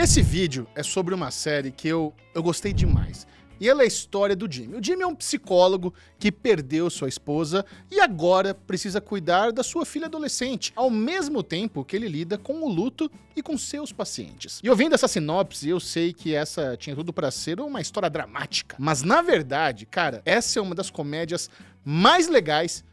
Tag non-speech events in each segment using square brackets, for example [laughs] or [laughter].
Esse vídeo é sobre uma série que eu, eu gostei demais. E ela é a história do Jimmy. O Jimmy é um psicólogo que perdeu sua esposa e agora precisa cuidar da sua filha adolescente, ao mesmo tempo que ele lida com o luto e com seus pacientes. E ouvindo essa sinopse, eu sei que essa tinha tudo para ser uma história dramática. Mas na verdade, cara, essa é uma das comédias mais legais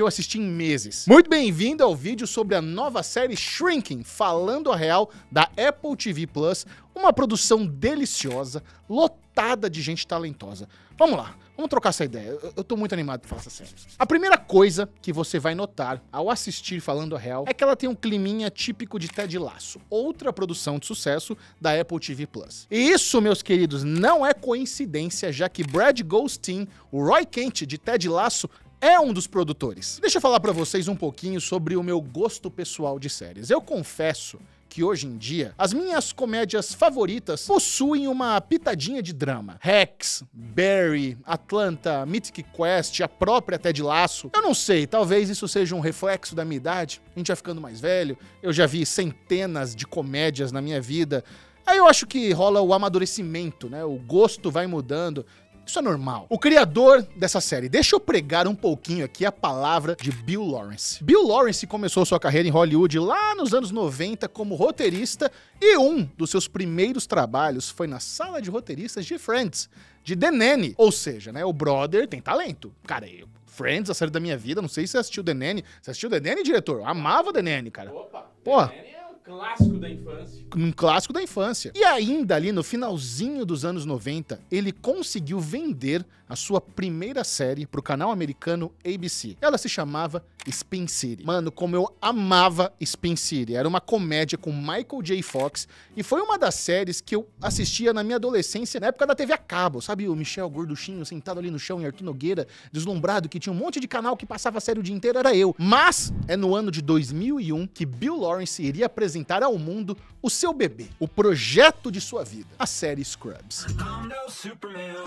que eu assisti em meses. Muito bem-vindo ao vídeo sobre a nova série Shrinking, falando a real da Apple TV Plus, uma produção deliciosa, lotada de gente talentosa. Vamos lá, vamos trocar essa ideia. Eu, eu tô muito animado pra falar essa série. A primeira coisa que você vai notar ao assistir Falando a Real é que ela tem um climinha típico de Ted Lasso, outra produção de sucesso da Apple TV Plus. E isso, meus queridos, não é coincidência, já que Brad Goldstein, o Roy Kent de Ted Lasso, é um dos produtores. Deixa eu falar para vocês um pouquinho sobre o meu gosto pessoal de séries. Eu confesso que hoje em dia as minhas comédias favoritas possuem uma pitadinha de drama. Rex, Barry, Atlanta, Mythic Quest, a própria Ted Lasso. Eu não sei, talvez isso seja um reflexo da minha idade. A gente vai ficando mais velho. Eu já vi centenas de comédias na minha vida. Aí eu acho que rola o amadurecimento, né? O gosto vai mudando. Isso é normal. O criador dessa série, deixa eu pregar um pouquinho aqui a palavra de Bill Lawrence. Bill Lawrence começou sua carreira em Hollywood lá nos anos 90 como roteirista e um dos seus primeiros trabalhos foi na sala de roteiristas de Friends, de The Nanny. Ou seja, né, o brother tem talento. Cara, eu Friends, a série da minha vida. Não sei se você assistiu The Nanny. Você assistiu The Nanny, diretor? Eu amava The Nanny, cara. Opa, Porra. The Nanny é clássico da infância. Um clássico da infância. E ainda ali no finalzinho dos anos 90, ele conseguiu vender a sua primeira série pro canal americano ABC. Ela se chamava Spin City. Mano, como eu amava Spin City. Era uma comédia com Michael J. Fox e foi uma das séries que eu assistia na minha adolescência, na época da TV a cabo, sabe? O Michel Gorduchinho sentado ali no chão em Arthur Nogueira, deslumbrado, que tinha um monte de canal que passava a série o dia inteiro, era eu. Mas é no ano de 2001 que Bill Lawrence iria apresentar ao mundo o seu bebê, o projeto de sua vida, a série Scrubs. I'm no Superman.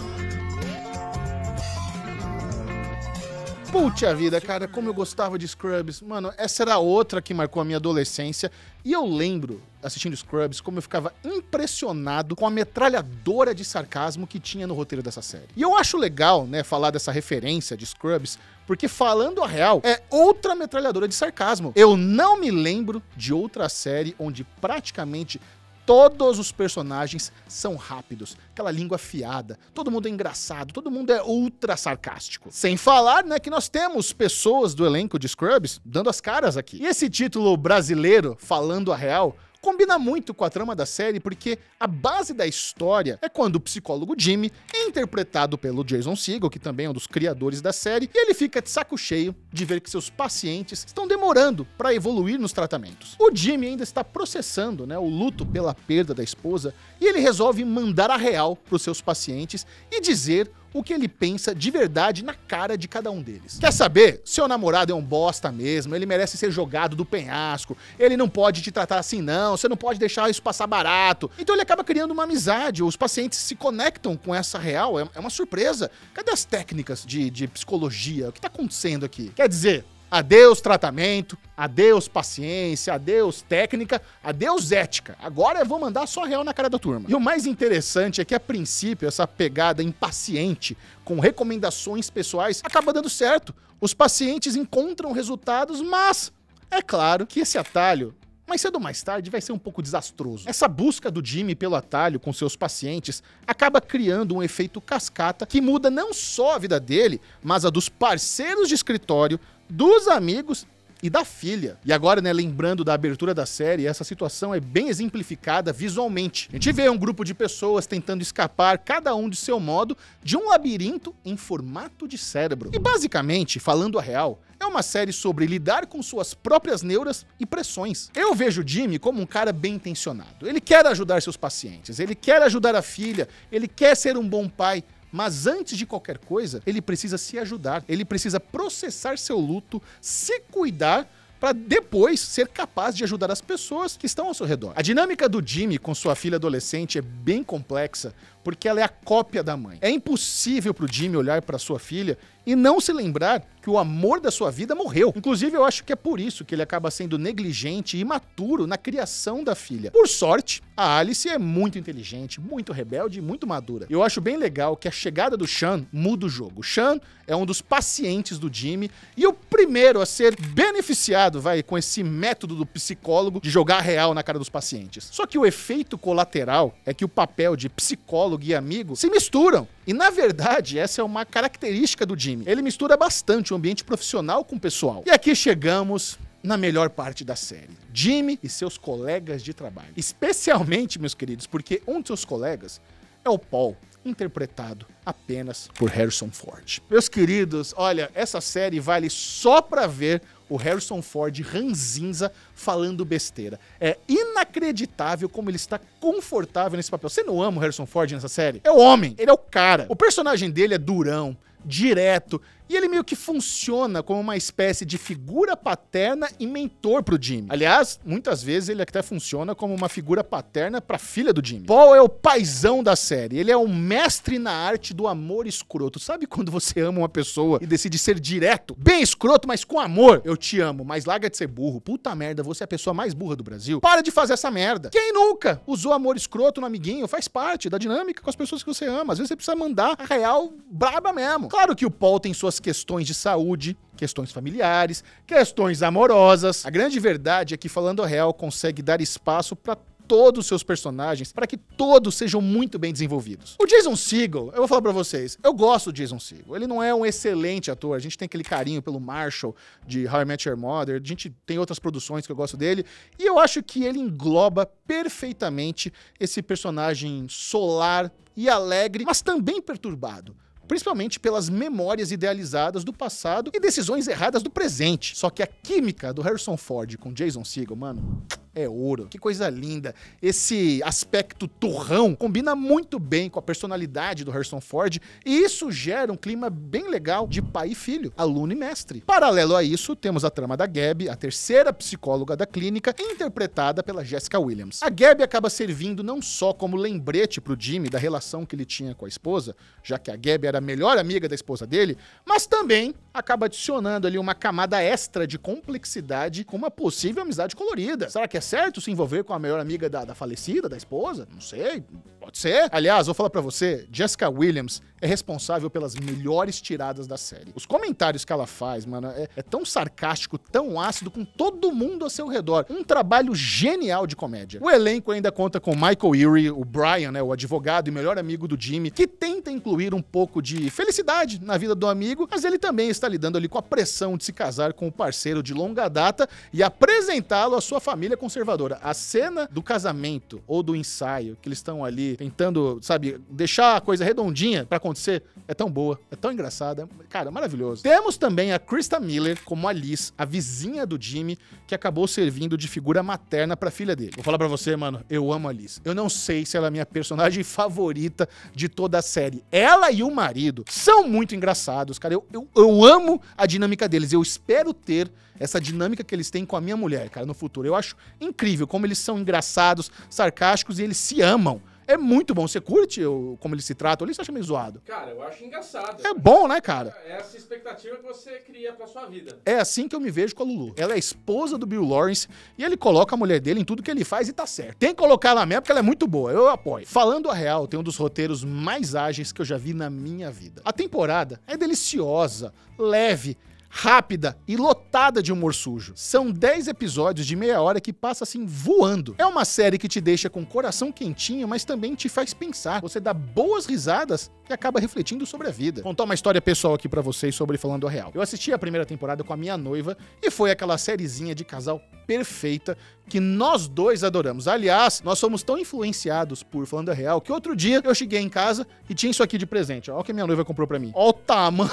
Putz a vida, cara, como eu gostava de Scrubs. Mano, essa era outra que marcou a minha adolescência. E eu lembro, assistindo Scrubs, como eu ficava impressionado com a metralhadora de sarcasmo que tinha no roteiro dessa série. E eu acho legal, né, falar dessa referência de Scrubs, porque falando a real, é outra metralhadora de sarcasmo. Eu não me lembro de outra série onde praticamente Todos os personagens são rápidos, aquela língua afiada, todo mundo é engraçado, todo mundo é ultra sarcástico. Sem falar, né, que nós temos pessoas do elenco de Scrubs dando as caras aqui. E esse título brasileiro, Falando a Real, combina muito com a trama da série porque a base da história é quando o psicólogo Jimmy é interpretado pelo Jason Segel, que também é um dos criadores da série, e ele fica de saco cheio de ver que seus pacientes estão demorando para evoluir nos tratamentos. O Jimmy ainda está processando né, o luto pela perda da esposa e ele resolve mandar a real para os seus pacientes e dizer o que ele pensa de verdade na cara de cada um deles. Quer saber? Seu namorado é um bosta mesmo, ele merece ser jogado do penhasco, ele não pode te tratar assim não, você não pode deixar isso passar barato. Então ele acaba criando uma amizade, os pacientes se conectam com essa real, é, é uma surpresa. Cadê as técnicas de, de psicologia? O que tá acontecendo aqui? Quer dizer, Adeus tratamento, adeus paciência, adeus técnica, adeus ética. Agora eu vou mandar só real na cara da turma. E o mais interessante é que, a princípio, essa pegada impaciente com recomendações pessoais acaba dando certo. Os pacientes encontram resultados, mas é claro que esse atalho mais cedo ou mais tarde vai ser um pouco desastroso. Essa busca do Jimmy pelo atalho com seus pacientes acaba criando um efeito cascata que muda não só a vida dele, mas a dos parceiros de escritório, dos amigos e da filha. E agora, né, lembrando da abertura da série, essa situação é bem exemplificada visualmente. A gente vê um grupo de pessoas tentando escapar, cada um de seu modo, de um labirinto em formato de cérebro. E basicamente, falando a real, é uma série sobre lidar com suas próprias neuras e pressões. Eu vejo Jimmy como um cara bem intencionado. Ele quer ajudar seus pacientes, ele quer ajudar a filha, ele quer ser um bom pai, mas antes de qualquer coisa, ele precisa se ajudar, ele precisa processar seu luto, se cuidar para depois ser capaz de ajudar as pessoas que estão ao seu redor. A dinâmica do Jimmy com sua filha adolescente é bem complexa, porque ela é a cópia da mãe. É impossível pro Jimmy olhar para sua filha e não se lembrar que o amor da sua vida morreu. Inclusive, eu acho que é por isso que ele acaba sendo negligente e imaturo na criação da filha. Por sorte, a Alice é muito inteligente, muito rebelde e muito madura. Eu acho bem legal que a chegada do Sean muda o jogo. O Sean é um dos pacientes do Jimmy e o primeiro a ser beneficiado, vai, com esse método do psicólogo de jogar real na cara dos pacientes. Só que o efeito colateral é que o papel de psicólogo e amigo se misturam. E na verdade, essa é uma característica do Jimmy. Ele mistura bastante o ambiente profissional com o pessoal. E aqui chegamos na melhor parte da série. Jimmy e seus colegas de trabalho. Especialmente, meus queridos, porque um de seus colegas é o Paul interpretado apenas por Harrison Ford. Meus queridos, olha, essa série vale só para ver o Harrison Ford ranzinza falando besteira. É inacreditável como ele está confortável nesse papel. Você não ama o Harrison Ford nessa série? É o homem, ele é o cara. O personagem dele é durão, direto, e ele meio que funciona como uma espécie de figura paterna e mentor pro Jimmy. Aliás, muitas vezes ele até funciona como uma figura paterna pra filha do Jimmy. Paul é o paizão da série. Ele é o mestre na arte do amor escroto. Sabe quando você ama uma pessoa e decide ser direto? Bem escroto, mas com amor. Eu te amo, mas larga de ser burro. Puta merda, você é a pessoa mais burra do Brasil. Para de fazer essa merda. Quem nunca usou amor escroto no amiguinho? Faz parte da dinâmica com as pessoas que você ama. Às vezes você precisa mandar a real braba mesmo. Claro que o Paul tem suas suas questões de saúde, questões familiares, questões amorosas. A grande verdade é que Falando Real consegue dar espaço para todos os seus personagens para que todos sejam muito bem desenvolvidos. O Jason Segel, eu vou falar para vocês, eu gosto do Jason Segel. Ele não é um excelente ator, a gente tem aquele carinho pelo Marshall de How I Met Your Mother, a gente tem outras produções que eu gosto dele, e eu acho que ele engloba perfeitamente esse personagem solar e alegre, mas também perturbado principalmente pelas memórias idealizadas do passado e decisões erradas do presente. Só que a química do Harrison Ford com Jason Segel, mano, é ouro. Que coisa linda. Esse aspecto turrão combina muito bem com a personalidade do Harrison Ford e isso gera um clima bem legal de pai e filho, aluno e mestre. Paralelo a isso, temos a trama da Gabby, a terceira psicóloga da clínica, interpretada pela Jessica Williams. A Gabby acaba servindo não só como lembrete para o Jimmy da relação que ele tinha com a esposa, já que a Gabby era a melhor amiga da esposa dele, mas também acaba adicionando ali uma camada extra de complexidade com uma possível amizade colorida. Será que é certo se envolver com a melhor amiga da, da falecida, da esposa? Não sei, pode ser. Aliás, vou falar para você, Jessica Williams é responsável pelas melhores tiradas da série. Os comentários que ela faz, mano, é, é tão sarcástico, tão ácido, com todo mundo a seu redor. Um trabalho genial de comédia. O elenco ainda conta com Michael Erie, o Brian, né, o advogado e melhor amigo do Jimmy, que tenta incluir um pouco de felicidade na vida do amigo, mas ele também está lidando ali com a pressão de se casar com o parceiro de longa data e apresentá-lo à sua família conservadora. A cena do casamento ou do ensaio, que eles estão ali tentando, sabe, deixar a coisa redondinha para acontecer acontecer é tão boa, é tão engraçada. Cara, maravilhoso. Temos também a Krista Miller como a Liz, a vizinha do Jimmy, que acabou servindo de figura materna pra filha dele. Vou falar pra você, mano, eu amo a Liz. Eu não sei se ela é minha personagem favorita de toda a série. Ela e o marido são muito engraçados, cara. Eu, eu, eu amo a dinâmica deles. Eu espero ter essa dinâmica que eles têm com a minha mulher, cara, no futuro. Eu acho incrível como eles são engraçados, sarcásticos e eles se amam. É muito bom. Você curte o, como ele se trata? ali? Você acha meio zoado? Cara, eu acho engraçado. É cara. bom, né, cara? É essa expectativa que você cria pra sua vida. É assim que eu me vejo com a Lulu. Ela é esposa do Bill Lawrence e ele coloca a mulher dele em tudo que ele faz e tá certo. Tem que colocar ela mesmo porque ela é muito boa. Eu apoio. Falando a real, tem um dos roteiros mais ágeis que eu já vi na minha vida. A temporada é deliciosa, leve, rápida e lotada de humor sujo. São 10 episódios de meia hora que passa assim voando. É uma série que te deixa com o coração quentinho, mas também te faz pensar. Você dá boas risadas e acaba refletindo sobre a vida. Vou contar uma história pessoal aqui para vocês sobre Falando a Real. Eu assisti a primeira temporada com a minha noiva e foi aquela sériezinha de casal perfeita que nós dois adoramos. Aliás, nós somos tão influenciados por Falando a Real que outro dia eu cheguei em casa e tinha isso aqui de presente. Olha o que minha noiva comprou para mim. Olha o tamanho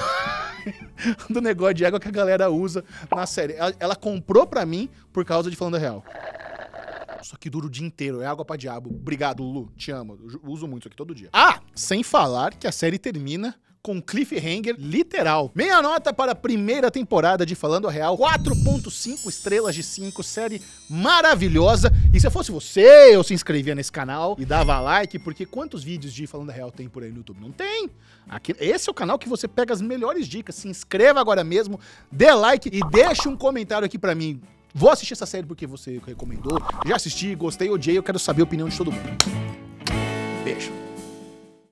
[laughs] do negócio de égua que a galera usa na série. Ela, ela comprou pra mim por causa de Falando Real. Isso aqui dura o dia inteiro, é água pra diabo. Obrigado, Lu. Te amo. Eu uso muito isso aqui todo dia. Ah, sem falar que a série termina com cliffhanger literal. Meia nota para a primeira temporada de Falando a Real, 4.5 estrelas de 5, série maravilhosa. E se eu fosse você, eu se inscrevia nesse canal e dava like, porque quantos vídeos de Falando a Real tem por aí no YouTube? Não tem! Aqui, esse é o canal que você pega as melhores dicas. Se inscreva agora mesmo, dê like e deixa um comentário aqui para mim. Vou assistir essa série porque você recomendou. Já assisti, gostei, odiei, eu quero saber a opinião de todo mundo. Beijo.